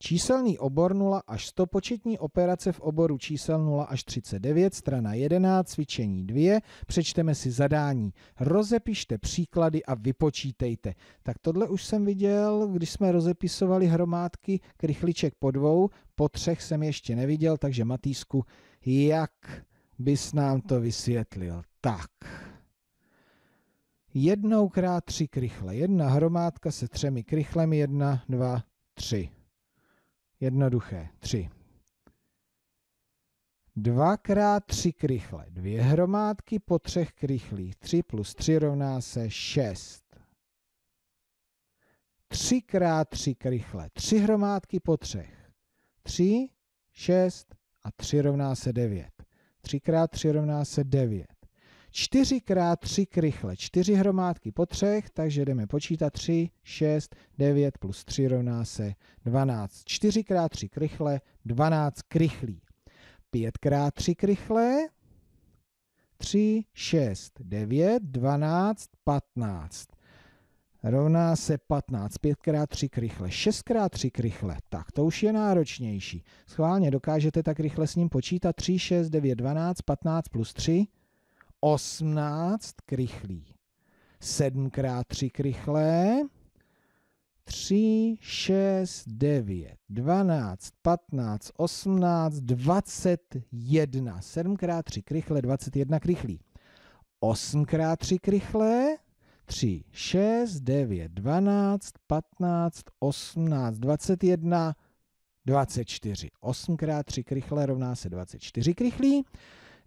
Číselný obor 0 až 100, početní operace v oboru čísel 0 až 39, strana 11, cvičení 2, přečteme si zadání. Rozepište příklady a vypočítejte. Tak tohle už jsem viděl, když jsme rozepisovali hromádky krychliček po dvou, po třech jsem ještě neviděl, takže Matýsku, jak bys nám to vysvětlil? Tak. Jednou krát tři krychle. Jedna hromádka se třemi krychlemi, jedna, dva, tři. Jednoduché. Tři. Dvakrát tři krychle. Dvě hromádky po třech krychlích. Tři plus tři rovná se šest. Třikrát tři krychle. Tři hromádky po třech. Tři, šest a tři rovná se devět. Třikrát tři rovná se devět čtyřikrát tři krychle, čtyři hromádky po třech, takže jdeme počítat 3, 6, 9 plus 3 rovná se 12. Čtyřikrát tři krychle, 12 krychlí. Pětkrát tři krychle, 3, 6, 9, 12, 15. Rovná se 15, 5 x 3 krychle, 6 x 3 krychle, tak to už je náročnější. Schválně dokážete tak rychle s ním počítat 3, 6, 9, 12, 15 plus 3, 18 krychlí. 7 krát 3 krychlé, 3, 6, 9, 12, 15, 18, 21. 7 krát 3 krychlé, 21 krychlí. 8 krát 3 krychlé. 3, 6, 9, 12, 15, 18, 21, 24. 8 krát 3 krychlé rovná se 24 krychlí.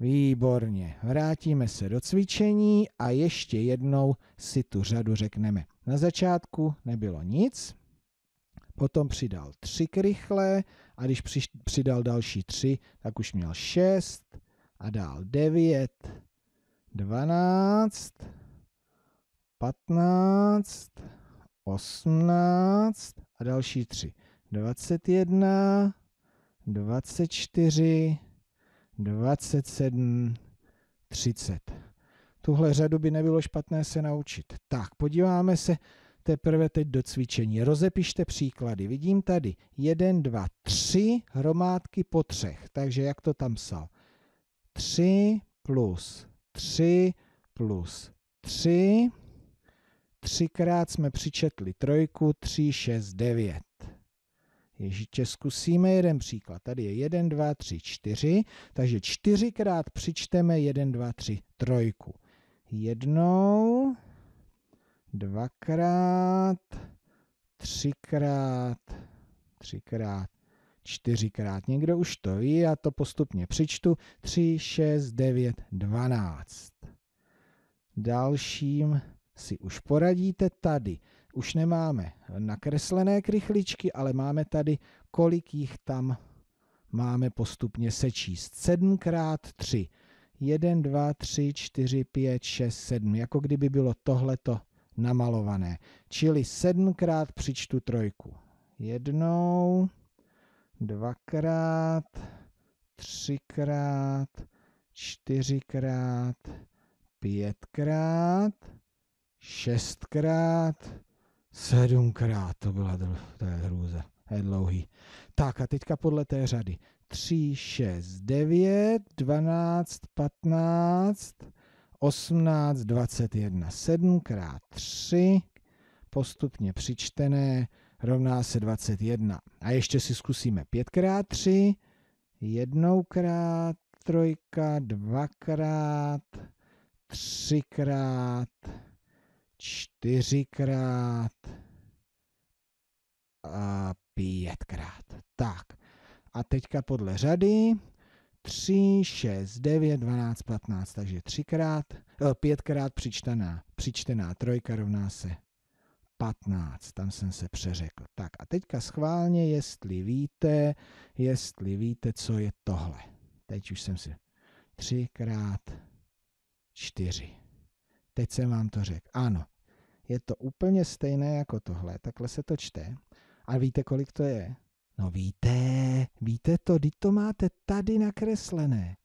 Výborně, vrátíme se do cvičení a ještě jednou si tu řadu řekneme. Na začátku nebylo nic, potom přidal tři krychle a když přidal další tři, tak už měl šest a dál devět, dvanáct, patnáct, osmnáct a další tři. Dvacet jedna, dvacet čtyři, 27, 30. Tuhle řadu by nebylo špatné se naučit. Tak, podíváme se teprve teď do cvičení. Rozepište příklady. Vidím tady 1, 2, 3 hromádky po třech. Takže jak to tam psal? 3 plus 3 plus 3. Třikrát jsme přičetli trojku, 3, 6, 9. Ježíče, zkusíme jeden příklad. Tady je 1, 2, 3, 4, takže čtyřikrát přičteme 1, 2, 3, trojku. Jednou, dvakrát, třikrát, třikrát, čtyřikrát. Někdo už to ví, já to postupně přičtu. 3, 6, 9, 12. Dalším si už poradíte tady už nemáme nakreslené krychličky, ale máme tady, kolik jich tam máme postupně sečíst. 7 x 3. 1, 2, 3, 4, 5, 6, 7. Jako kdyby bylo tohleto namalované. Čili 7 x přičtu trojku. Jednou, dvakrát, třikrát, čtyřikrát, pětkrát, šestkrát, Sedmkrát to byla dl- to je hrůza. Je dlouhý. Tak a teďka podle té řady. 3, 6, 9, 12, 15, 18, 21. 7 krát 3 postupně přičtené rovná se 21. A ještě si zkusíme 5 krát 3, jednoukrát, trojka, dvakrát, třikrát, čtyřikrát a pětkrát. Tak. A teďka podle řady 3, 6, 9, 12, 15, takže třikrát, eh, pětkrát přičtená, přičtená trojka rovná se 15, tam jsem se přeřekl. Tak a teďka schválně, jestli víte, jestli víte, co je tohle. Teď už jsem si třikrát čtyři. Teď jsem vám to řekl. Ano, je to úplně stejné jako tohle, takhle se to čte. A víte, kolik to je? No víte, víte to, teď to máte tady nakreslené.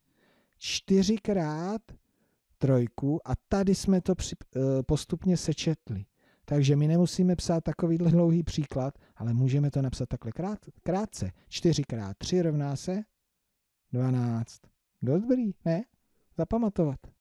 Čtyřikrát trojku a tady jsme to při, eh, postupně sečetli. Takže my nemusíme psát takovýhle dlouhý příklad, ale můžeme to napsat takhle krát, krátce. čtyřikrát tři rovná se 12. Dobrý, ne? Zapamatovat.